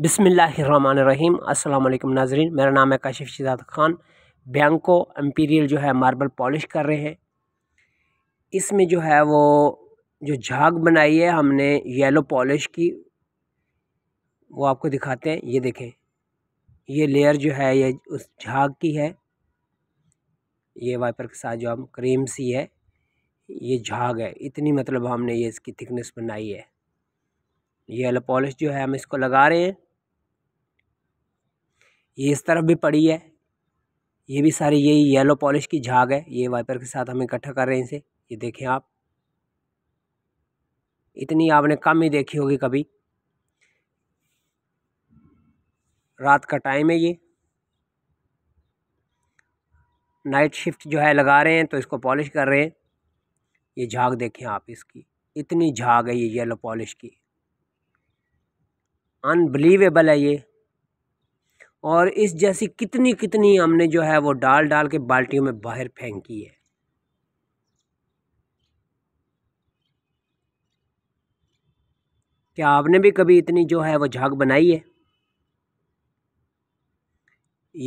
बिसमीम अल्लाम नाजरीन मेरा नाम है काशिफ शिजाद ख़ान बैंको एम्पीरियल जो है मार्बल पॉलिश कर रहे हैं इसमें जो है वो जो झाग बनाई है हमने येलो पॉलिश की वो आपको दिखाते हैं ये देखें ये लेयर जो है ये उस झाग की है ये वाइपर के साथ जो हम क्रीम सी है ये झाग है इतनी मतलब हमने ये इसकी थिकनेस बनाई है ये येलो पॉलिश जो है हम इसको लगा रहे हैं ये इस तरफ भी पड़ी है ये भी सारी यही येलो पॉलिश की झाग है ये वाइपर के साथ हम इकट्ठा कर रहे हैं इसे ये देखें आप इतनी आपने कम ही देखी होगी कभी रात का टाइम है ये नाइट शिफ्ट जो है लगा रहे हैं तो इसको पॉलिश कर रहे हैं ये झाग देखें आप इसकी इतनी झाग है ये येलो पॉलिश की अनबिलीवेबल है ये और इस जैसी कितनी कितनी हमने जो है वो डाल डाल के बाल्टियों में बाहर फेंकी है क्या आपने भी कभी इतनी जो है वो झाग बनाई है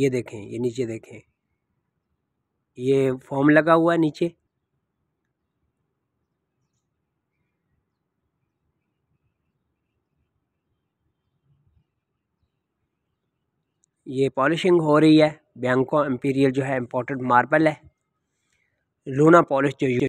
ये देखें ये नीचे देखें ये फॉर्म लगा हुआ है नीचे ये पॉलिशिंग हो रही है बैंको एम्पीरियल जो है इम्पोर्टेड मार्बल है लूना पॉलिश जो